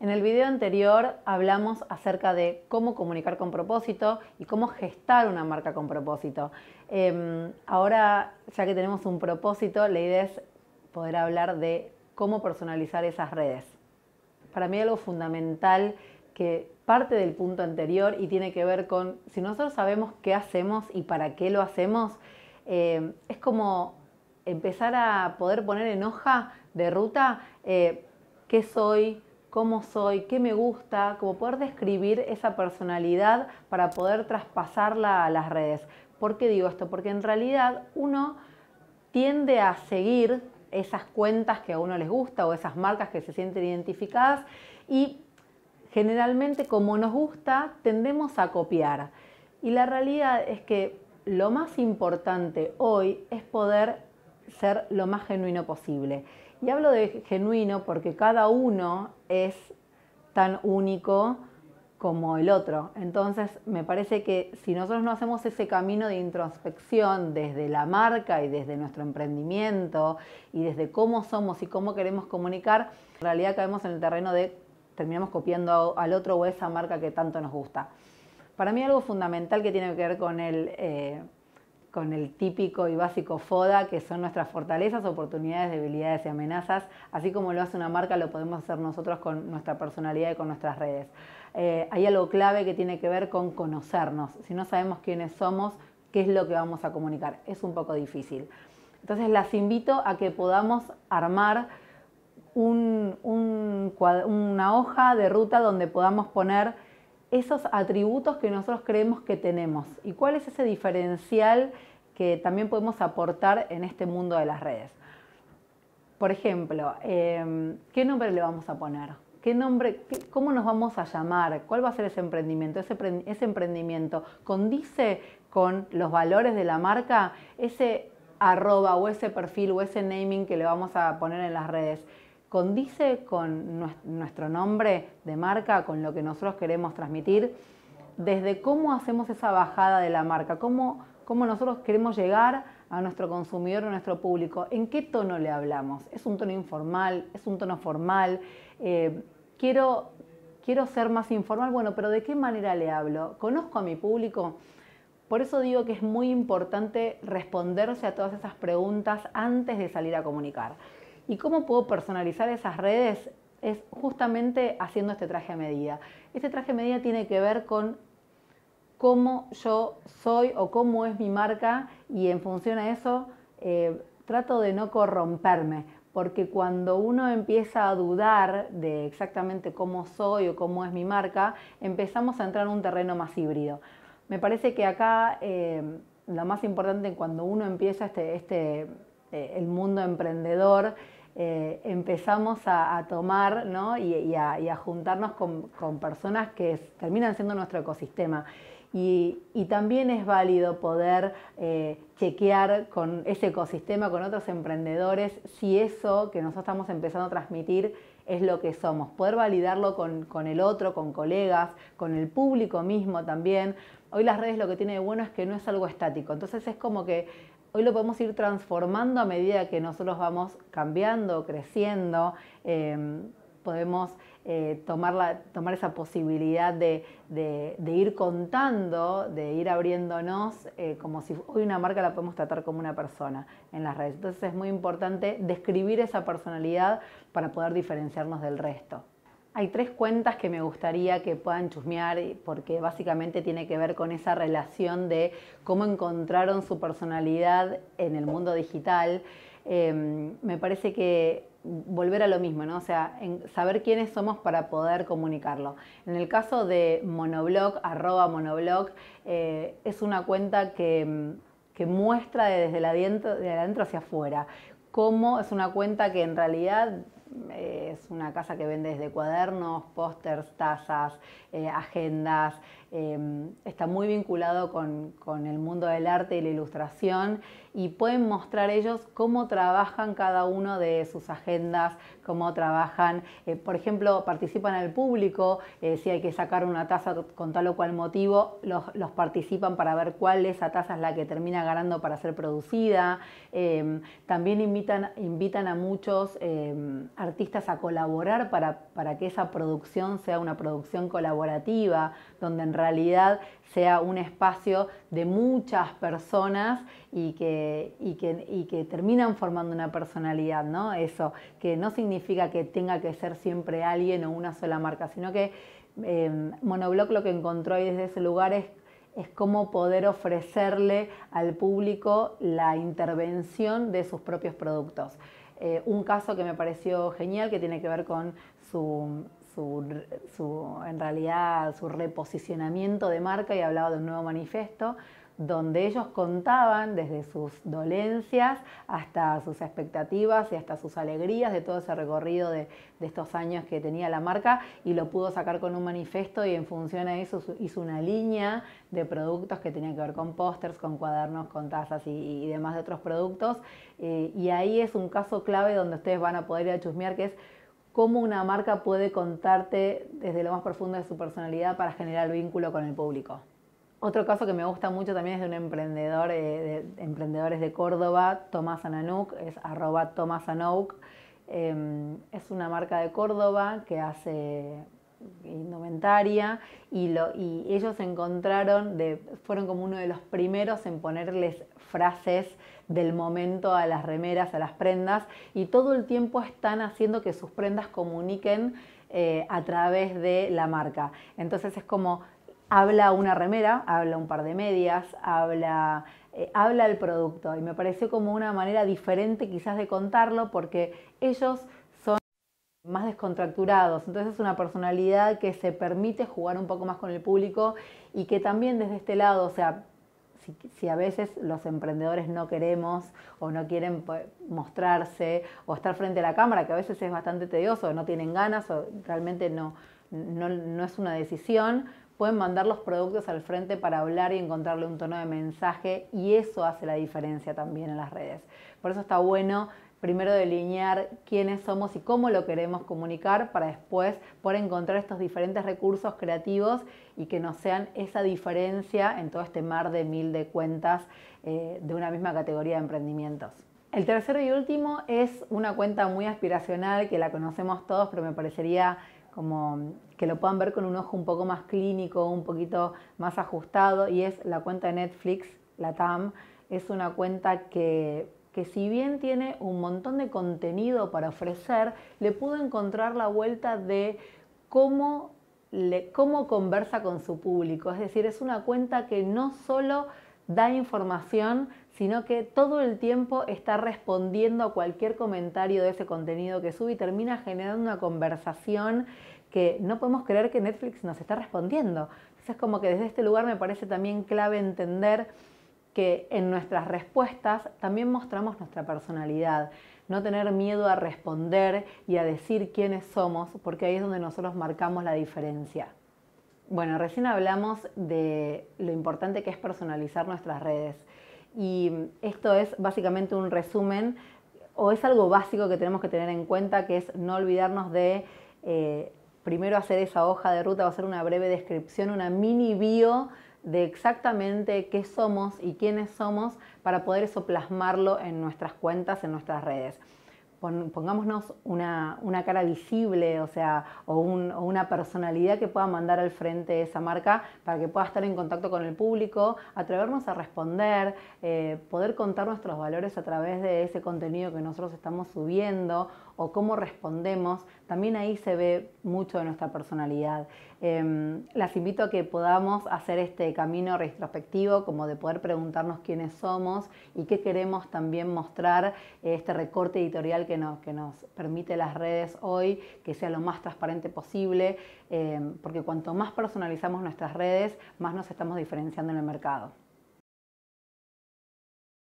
En el video anterior hablamos acerca de cómo comunicar con propósito y cómo gestar una marca con propósito. Em, ahora, ya que tenemos un propósito, la idea es poder hablar de cómo personalizar esas redes. Para mí algo fundamental que parte del punto anterior y tiene que ver con si nosotros sabemos qué hacemos y para qué lo hacemos, em, es como empezar a poder poner en hoja de ruta eh, qué soy, cómo soy, qué me gusta, como poder describir esa personalidad para poder traspasarla a las redes. ¿Por qué digo esto? Porque en realidad uno tiende a seguir esas cuentas que a uno les gusta o esas marcas que se sienten identificadas y generalmente como nos gusta tendemos a copiar. Y la realidad es que lo más importante hoy es poder ser lo más genuino posible. Y hablo de genuino porque cada uno es tan único como el otro. Entonces, me parece que si nosotros no hacemos ese camino de introspección desde la marca y desde nuestro emprendimiento y desde cómo somos y cómo queremos comunicar, en realidad caemos en el terreno de terminamos copiando al otro o esa marca que tanto nos gusta. Para mí algo fundamental que tiene que ver con el eh, con el típico y básico FODA, que son nuestras fortalezas, oportunidades, debilidades y amenazas. Así como lo hace una marca, lo podemos hacer nosotros con nuestra personalidad y con nuestras redes. Eh, hay algo clave que tiene que ver con conocernos. Si no sabemos quiénes somos, qué es lo que vamos a comunicar. Es un poco difícil. Entonces las invito a que podamos armar una hoja de ruta donde podamos poner esos atributos que nosotros creemos que tenemos y cuál es ese diferencial que también podemos aportar en este mundo de las redes. Por ejemplo, em, ¿qué nombre le vamos a poner? ¿Qué nombre, ¿Cómo nos vamos a llamar? ¿Cuál va a ser ese emprendimiento? ¿Ese, ese emprendimiento condice con los valores de la marca? ¿Ese arroba o ese perfil o ese naming que le vamos a poner en las redes? condice con nuestro nombre de marca, con lo que nosotros queremos transmitir, desde cómo hacemos esa bajada de la marca, cómo, nosotros queremos llegar a nuestro consumidor, a nuestro público, en qué tono le hablamos. ¿Es un tono informal? ¿Es un tono formal? Eh, quiero, quiero ser más informal, bueno, pero ¿de qué manera le hablo? ¿Conozco a mi público? Por eso digo que es muy importante responderse a todas esas preguntas antes de salir a comunicar. ¿Y cómo puedo personalizar esas redes? Es justamente haciendo este traje a medida. Este traje a medida tiene que ver con cómo yo soy o cómo es mi marca y en función a eso eh, trato de no corromperme, porque cuando uno empieza a dudar de exactamente cómo soy o cómo es mi marca, empezamos a entrar en un terreno más híbrido. Me parece que acá eh, lo más importante cuando uno empieza este, este, eh, el mundo emprendedor eh, empezamos a, tomar y, a, juntarnos con, personas que terminan siendo nuestro ecosistema. Y, también es válido poder eh, chequear con ese ecosistema, con otros emprendedores, si eso que nosotros estamos empezando a transmitir es lo que somos. Poder validarlo con, con el otro, con colegas, con el público mismo también. Hoy las redes lo que tiene de bueno es que no es algo estático. Entonces es como que hoy lo podemos ir transformando a medida que nosotros vamos cambiando, creciendo. Em, podemos eh, tomar, tomar, esa posibilidad de, ir contando, de ir abriéndonos, eh, como si hoy una marca la podemos tratar como una persona en las redes. Entonces es muy importante describir esa personalidad para poder diferenciarnos del resto. Hay tres cuentas que me gustaría que puedan chusmear porque básicamente tiene que ver con esa relación de cómo encontraron su personalidad en el mundo digital. Em, me parece que volver a lo mismo, ¿no? O sea, saber quiénes somos para poder comunicarlo. En el caso de monoblog, arroba monoblog, eh, es una cuenta em, que, muestra desde el adentro, de adentro hacia afuera cómo es una cuenta que en realidad es una casa que vende desde cuadernos, pósters, tazas, eh, agendas, Em, está muy vinculado con, el mundo del arte y la ilustración y pueden mostrar ellos cómo trabajan cada uno de sus agendas, cómo trabajan, eh, por ejemplo, participan al público, eh, si hay que sacar una taza con tal o cual motivo, los, participan para ver cuál es esa taza es la que termina ganando para ser producida. Em, también invitan, invitan a muchos em, artistas a colaborar para, para que esa producción sea una producción colaborativa, donde en realidad sea un espacio de muchas personas y que, terminan formando una personalidad, ¿no? Eso, que no significa que tenga que ser siempre alguien o una sola marca, sino que em, Monobloc lo que encontró ahí desde ese lugar es, cómo poder ofrecerle al público la intervención de sus propios productos. Eh, un caso que me pareció genial, que tiene que ver con su su, en realidad su reposicionamiento de marca y hablaba de un nuevo manifiesto donde ellos contaban desde sus dolencias hasta sus expectativas y hasta sus alegrías de todo ese recorrido de, estos años que tenía la marca y lo pudo sacar con un manifiesto y en función a eso hizo una línea de productos que tenía que ver con pósters, con cuadernos, con tazas y, demás de otros productos. Eh, y ahí es un caso clave donde ustedes van a poder ir a chusmear que es cómo una marca puede contarte desde lo más profundo de su personalidad para generar vínculo con el público. Otro caso que me gusta mucho también es de un emprendedor, eh, de emprendedores de Córdoba, Tomás Ananuk, es arroba Tomás Anouk. Em, es una marca de Córdoba que hace indumentaria y, ellos encontraron, de, fueron como uno de los primeros en ponerles frases del momento a las remeras, a las prendas, y todo el tiempo están haciendo que sus prendas comuniquen eh, a través de la marca. Entonces es como habla una remera, habla un par de medias, habla, eh, habla el producto, y me pareció como una manera diferente quizás de contarlo porque ellos son más descontracturados, entonces es una personalidad que se permite jugar un poco más con el público y que también desde este lado, o sea, si, a veces los emprendedores no queremos o no quieren mostrarse o estar frente a la cámara, que a veces es bastante tedioso, no tienen ganas o realmente no, no, no es una decisión, pueden mandar los productos al frente para hablar y encontrarle un tono de mensaje y eso hace la diferencia también en las redes. Por eso está bueno primero delinear quiénes somos y cómo lo queremos comunicar para después poder encontrar estos diferentes recursos creativos y que nos sean esa diferencia en todo este mar de mil de cuentas eh, de una misma categoría de emprendimientos. El tercero y último es una cuenta muy aspiracional que la conocemos todos, pero me parecería como que lo puedan ver con un ojo un poco más clínico, un poquito más ajustado, y es la cuenta de Netflix, la TAM. Es una cuenta que que si bien tiene un montón de contenido para ofrecer, le pudo encontrar la vuelta de cómo, conversa con su público. Es decir, es una cuenta que no solo da información, sino que todo el tiempo está respondiendo a cualquier comentario de ese contenido que sube y termina generando una conversación que no podemos creer que Netflix nos está respondiendo. Entonces como que desde este lugar me parece también clave entender que en nuestras respuestas también mostramos nuestra personalidad, no tener miedo a responder y a decir quiénes somos, porque ahí es donde nosotros marcamos la diferencia. Bueno, recién hablamos de lo importante que es personalizar nuestras redes y esto es básicamente un resumen o es algo básico que tenemos que tener en cuenta, que es no olvidarnos de eh, primero hacer esa hoja de ruta o hacer una breve descripción, una mini bio de exactamente qué somos y quiénes somos para poder eso plasmarlo en nuestras cuentas, en nuestras redes. pongámonos una, cara visible, o sea, o, una personalidad que pueda mandar al frente esa marca para que pueda estar en contacto con el público, atrevernos a responder, eh, poder contar nuestros valores a través de ese contenido que nosotros estamos subiendo o cómo respondemos, también ahí se ve mucho de nuestra personalidad. Em, las invito a que podamos hacer este camino retrospectivo, como de poder preguntarnos quiénes somos y qué queremos también mostrar, eh, este recorte editorial que nos, permite las redes hoy, que sea lo más transparente posible, em, porque cuanto más personalizamos nuestras redes, más nos estamos diferenciando en el mercado.